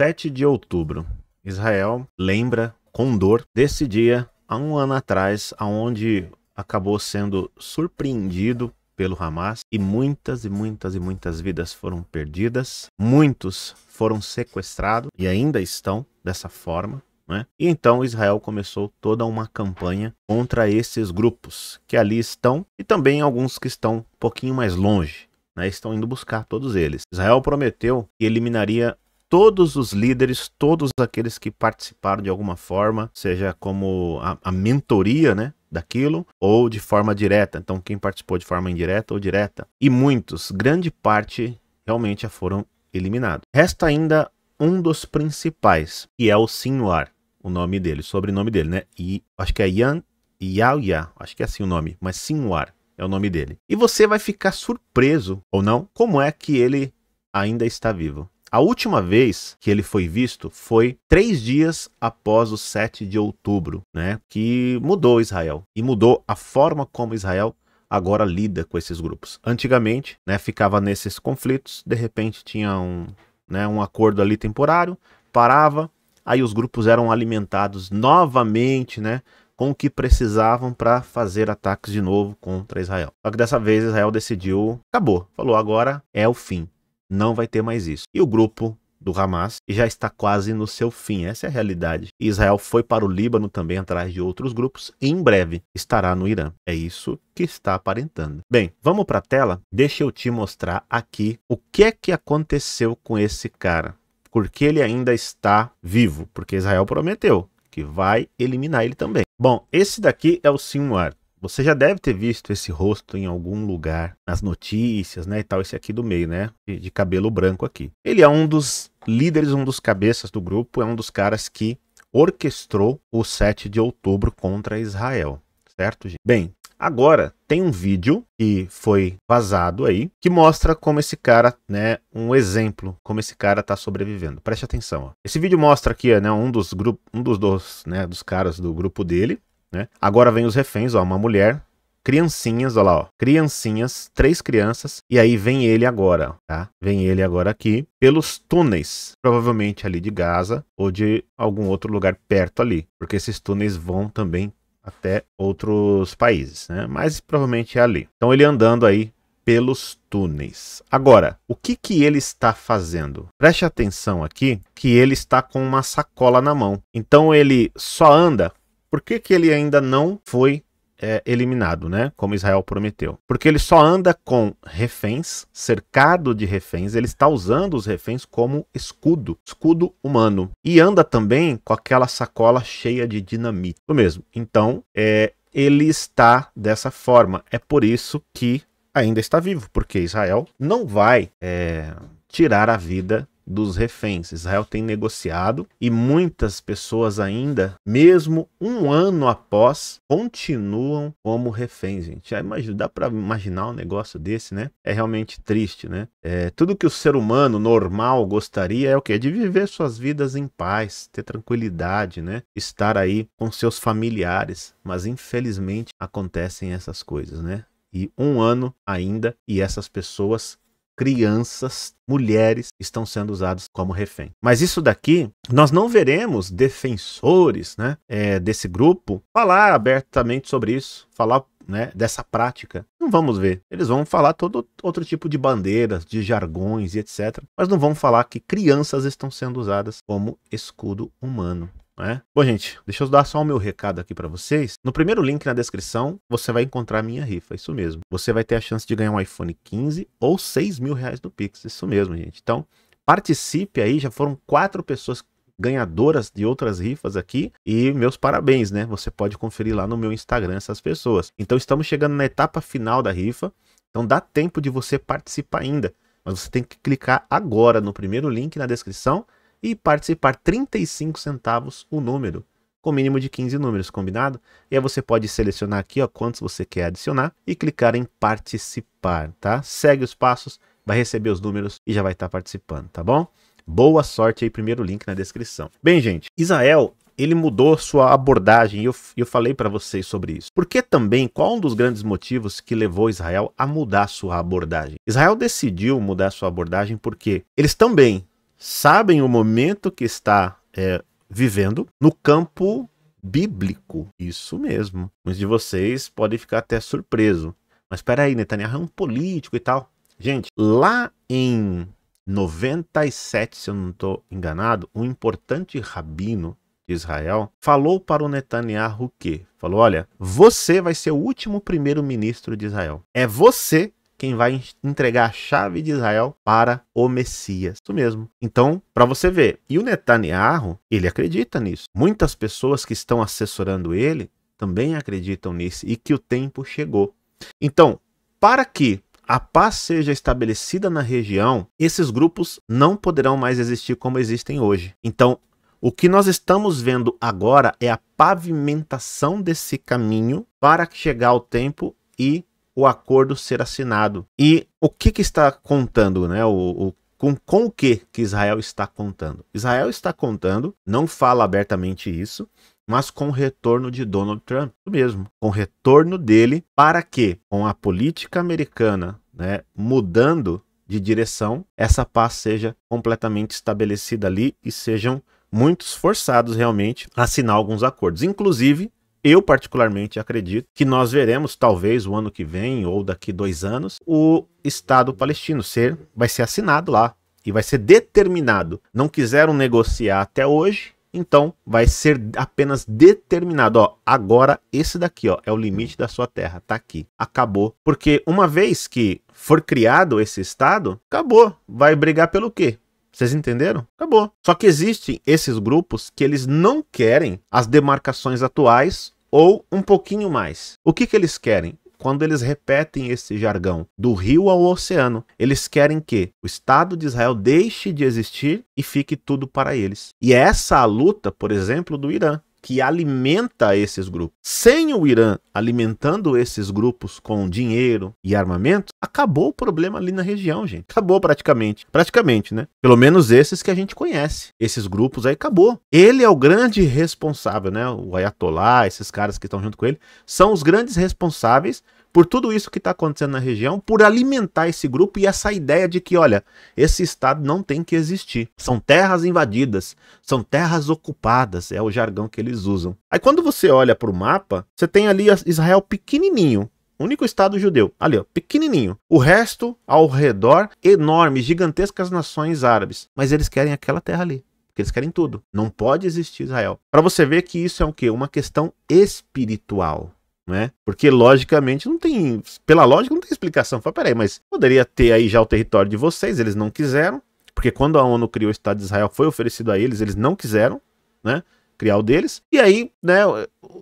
7 de outubro, Israel lembra com dor desse dia há um ano atrás, aonde acabou sendo surpreendido pelo Hamas e muitas e muitas e muitas vidas foram perdidas, muitos foram sequestrados e ainda estão dessa forma. Né? E então Israel começou toda uma campanha contra esses grupos que ali estão e também alguns que estão um pouquinho mais longe. Né? Estão indo buscar todos eles. Israel prometeu que eliminaria todos os líderes, todos aqueles que participaram de alguma forma, seja como a, a, mentoria, né? Daquilo ou de forma direta. Então, quem participou de forma indireta ou direta. E muitos, grande parte, realmente já foram eliminados. Resta ainda um dos principais, que é o Sinuar, o nome dele, o sobrenome dele, né? E acho que é Yan Yaoya, acho que é assim o nome, mas Sinuar é o nome dele. E você vai ficar surpreso, ou não, como é que ele ainda está vivo. A última vez que ele foi visto foi três dias após o 7 de outubro, né? Que mudou Israel e mudou a forma como Israel agora lida com esses grupos. Antigamente, né, ficava nesses conflitos, de repente tinha um, né, um acordo ali temporário, parava, aí os grupos eram alimentados novamente, né? Com o que precisavam para fazer ataques de novo contra Israel. Só que dessa vez Israel decidiu, acabou, falou agora é o fim. Não vai ter mais isso. E o grupo do Hamas já está quase no seu fim. Essa é a realidade. Israel foi para o Líbano também atrás de outros grupos e em breve estará no Irã. É isso que está aparentando. Bem, vamos para a tela? Deixa eu te mostrar aqui o que é que aconteceu com esse cara. Porque ele ainda está vivo, porque Israel prometeu que vai eliminar ele também. Bom, esse daqui é o Sinwar. Você já deve ter visto esse rosto em algum lugar, nas notícias, né, e tal, esse aqui do meio, né, de, de cabelo branco aqui. Ele é um dos líderes, um dos cabeças do grupo, é um dos caras que orquestrou o 7 de outubro contra Israel, certo, gente? Bem, Agora, tem um vídeo que foi vazado aí, que mostra como esse cara, né, um exemplo, como esse cara tá sobrevivendo. Preste atenção, ó. Esse vídeo mostra aqui, né, um dos grupos, um dos, dois, né, dos caras do grupo dele, né? Agora vem os reféns, ó, uma mulher, criancinhas, olha lá, ó, criancinhas, três crianças, e aí vem ele agora, tá? Vem ele agora aqui pelos túneis, provavelmente ali de Gaza ou de algum outro lugar perto ali, porque esses túneis vão também até outros países, né? Mas provavelmente é ali. Então ele andando aí pelos túneis. Agora, o que que ele está fazendo? Preste atenção aqui que ele está com uma sacola na mão. Então ele só anda por que, que ele ainda não foi é, eliminado, né? Como Israel prometeu. Porque ele só anda com reféns, cercado de reféns, ele está usando os reféns como escudo, escudo humano. E anda também com aquela sacola cheia de dinamite. O mesmo. Então, é, ele está dessa forma. É por isso que ainda está vivo, porque Israel não vai é, tirar a vida dos reféns. Israel tem negociado e muitas pessoas ainda, mesmo um ano após, continuam como reféns, gente. Ah, imagina, dá para imaginar um negócio desse, né? É realmente triste, né? É, tudo que o ser humano normal gostaria é o que? É de viver suas vidas em paz, ter tranquilidade, né? Estar aí com seus familiares. Mas infelizmente acontecem essas coisas, né? E um ano ainda, e essas pessoas crianças, mulheres estão sendo usados como refém. Mas isso daqui, nós não veremos defensores né, é, desse grupo falar abertamente sobre isso, falar né, dessa prática. Não vamos ver. Eles vão falar todo outro tipo de bandeiras, de jargões e etc. Mas não vão falar que crianças estão sendo usadas como escudo humano né? Bom, gente, deixa eu dar só o meu recado aqui para vocês. No primeiro link na descrição, você vai encontrar a minha rifa, isso mesmo. Você vai ter a chance de ganhar um iPhone 15 ou 6 mil reais do Pix, isso mesmo, gente. Então, participe aí, já foram quatro pessoas ganhadoras de outras rifas aqui e meus parabéns, né? Você pode conferir lá no meu Instagram essas pessoas. Então estamos chegando na etapa final da rifa, então dá tempo de você participar ainda, mas você tem que clicar agora no primeiro link na descrição e participar 35 centavos o número, com mínimo de 15 números, combinado? E aí você pode selecionar aqui ó, quantos você quer adicionar e clicar em participar, tá? Segue os passos, vai receber os números e já vai estar tá participando, tá bom? Boa sorte aí, primeiro link na descrição. Bem, gente, Israel ele mudou sua abordagem e eu, eu falei para vocês sobre isso. Porque também, qual um dos grandes motivos que levou Israel a mudar sua abordagem? Israel decidiu mudar sua abordagem porque eles também sabem o momento que está é, vivendo no campo bíblico. Isso mesmo. Muitos de vocês podem ficar até surpreso. Mas peraí, Netanyahu é um político e tal. Gente, lá em 97, se eu não estou enganado, um importante rabino de Israel falou para o Netanyahu quê? falou: olha, você vai ser o último primeiro-ministro de Israel. É você quem vai entregar a chave de Israel para o Messias. Isso mesmo. Então, para você ver, e o Netanyahu, ele acredita nisso. Muitas pessoas que estão assessorando ele também acreditam nisso e que o tempo chegou. Então, para que a paz seja estabelecida na região, esses grupos não poderão mais existir como existem hoje. Então, o que nós estamos vendo agora é a pavimentação desse caminho para chegar o tempo e o acordo ser assinado. E o que, que está contando, né? O, o, com, com o que, que Israel está contando? Israel está contando, não fala abertamente isso, mas com o retorno de Donald Trump, mesmo, com o retorno dele, para que, com a política americana né, mudando de direção, essa paz seja completamente estabelecida ali e sejam muitos forçados realmente a assinar alguns acordos. Inclusive, eu, particularmente, acredito que nós veremos, talvez o ano que vem ou daqui dois anos, o Estado palestino ser, vai ser assinado lá e vai ser determinado. Não quiseram negociar até hoje, então vai ser apenas determinado. Ó, agora esse daqui ó, é o limite da sua terra, tá aqui, acabou. Porque uma vez que for criado esse Estado, acabou. Vai brigar pelo quê? Vocês entenderam? Acabou. Só que existem esses grupos que eles não querem as demarcações atuais ou um pouquinho mais. O que, que eles querem? Quando eles repetem esse jargão do rio ao oceano, eles querem que o Estado de Israel deixe de existir e fique tudo para eles. E é essa é a luta, por exemplo, do Irã que alimenta esses grupos. Sem o Irã alimentando esses grupos com dinheiro e armamento, acabou o problema ali na região, gente. Acabou praticamente. Praticamente, né? Pelo menos esses que a gente conhece. Esses grupos aí acabou. Ele é o grande responsável, né? O Ayatollah, esses caras que estão junto com ele, são os grandes responsáveis por tudo isso que está acontecendo na região, por alimentar esse grupo e essa ideia de que, olha, esse Estado não tem que existir. São terras invadidas, são terras ocupadas, é o jargão que eles usam. Aí quando você olha para o mapa, você tem ali Israel pequenininho, único estado judeu, ali ó, pequenininho. O resto, ao redor, enormes, gigantescas nações árabes. Mas eles querem aquela terra ali. Porque eles querem tudo. Não pode existir Israel. Para você ver que isso é o quê? Uma questão espiritual né? Porque logicamente não tem, pela lógica não tem explicação. Fala, peraí, mas poderia ter aí já o território de vocês, eles não quiseram, porque quando a ONU criou o Estado de Israel foi oferecido a eles, eles não quiseram, né? Criar o deles. E aí, né?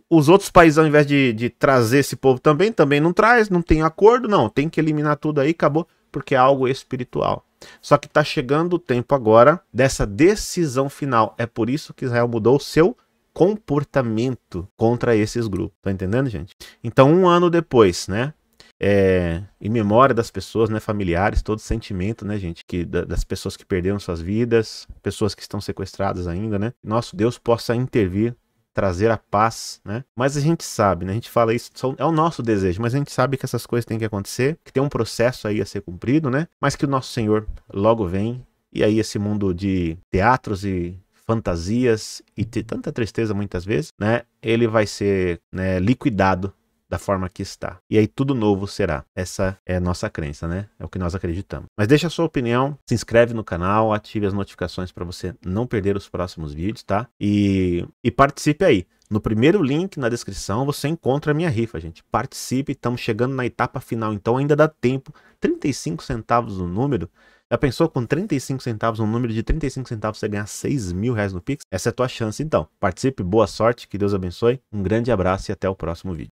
Os outros países, ao invés de, de trazer esse povo também, também não traz, não tem acordo, não. Tem que eliminar tudo aí, acabou, porque é algo espiritual. Só que está chegando o tempo agora dessa decisão final. É por isso que Israel mudou o seu comportamento contra esses grupos. Tá entendendo, gente? Então, um ano depois, né? É, em memória das pessoas, né, familiares, todo sentimento, né, gente, que das pessoas que perderam suas vidas, pessoas que estão sequestradas ainda, né? Nosso Deus possa intervir trazer a paz, né? Mas a gente sabe, né? A gente fala isso, é o nosso desejo, mas a gente sabe que essas coisas têm que acontecer, que tem um processo aí a ser cumprido, né? Mas que o nosso Senhor logo vem e aí esse mundo de teatros e fantasias e ter tanta tristeza muitas vezes, né? Ele vai ser né, liquidado da forma que está. E aí tudo novo será. Essa é a nossa crença, né? É o que nós acreditamos. Mas deixa a sua opinião, se inscreve no canal, ative as notificações para você não perder os próximos vídeos, tá? E, e participe aí. No primeiro link na descrição você encontra a minha rifa, gente. Participe, estamos chegando na etapa final, então ainda dá tempo. 35 centavos no número já pensou com 35 centavos, um número de 35 centavos, você ganhar 6 mil reais no Pix? Essa é a tua chance, então. Participe, boa sorte, que Deus abençoe, um grande abraço e até o próximo vídeo.